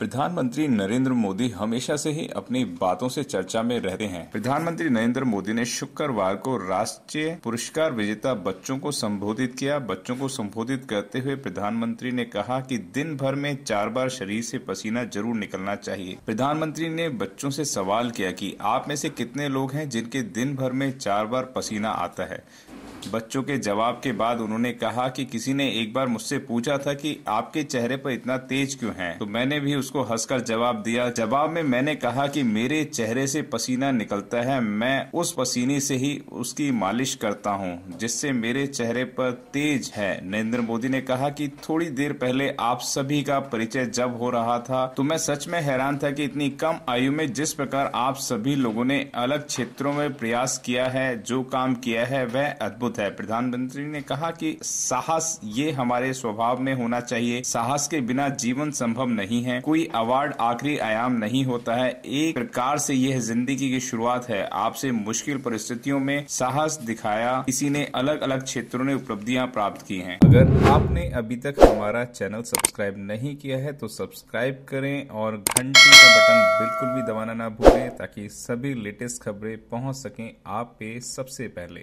प्रधानमंत्री नरेंद्र मोदी हमेशा से ही अपनी बातों से चर्चा में रहते हैं प्रधानमंत्री नरेंद्र मोदी ने शुक्रवार को राष्ट्रीय पुरस्कार विजेता बच्चों को संबोधित किया बच्चों को संबोधित करते हुए प्रधानमंत्री ने कहा कि दिन भर में चार बार शरीर से पसीना जरूर निकलना चाहिए प्रधानमंत्री ने बच्चों से सवाल किया कि आप में से कितने लोग हैं जिनके दिन भर में चार बार पसीना आता है बच्चों के जवाब के बाद उन्होंने कहा कि किसी ने एक बार मुझसे पूछा था कि आपके चेहरे पर इतना तेज क्यों है तो मैंने भी उसको हंसकर जवाब दिया जवाब में मैंने कहा कि मेरे चेहरे से पसीना निकलता है मैं उस पसीने से ही उसकी मालिश करता हूँ जिससे मेरे चेहरे पर तेज है नरेंद्र मोदी ने कहा की थोड़ी देर पहले आप सभी का परिचय जब हो रहा था तो मैं सच में हैरान था की इतनी कम आयु में जिस प्रकार आप सभी लोगों ने अलग क्षेत्रों में प्रयास किया है जो काम किया है वह अद्भुत जरूरत है प्रधानमंत्री ने कहा कि साहस ये हमारे स्वभाव में होना चाहिए साहस के बिना जीवन संभव नहीं है कोई अवार्ड आखिरी आयाम नहीं होता है एक प्रकार से यह जिंदगी की शुरुआत है आपसे मुश्किल परिस्थितियों में साहस दिखाया किसी ने अलग अलग क्षेत्रों ने उपलब्धियां प्राप्त की हैं अगर आपने अभी तक हमारा चैनल सब्सक्राइब नहीं किया है तो सब्सक्राइब करें और घंटी का बटन बिल्कुल भी दबाना ना भूलें ताकि सभी लेटेस्ट खबरें पहुंच सकें आप पे सबसे पहले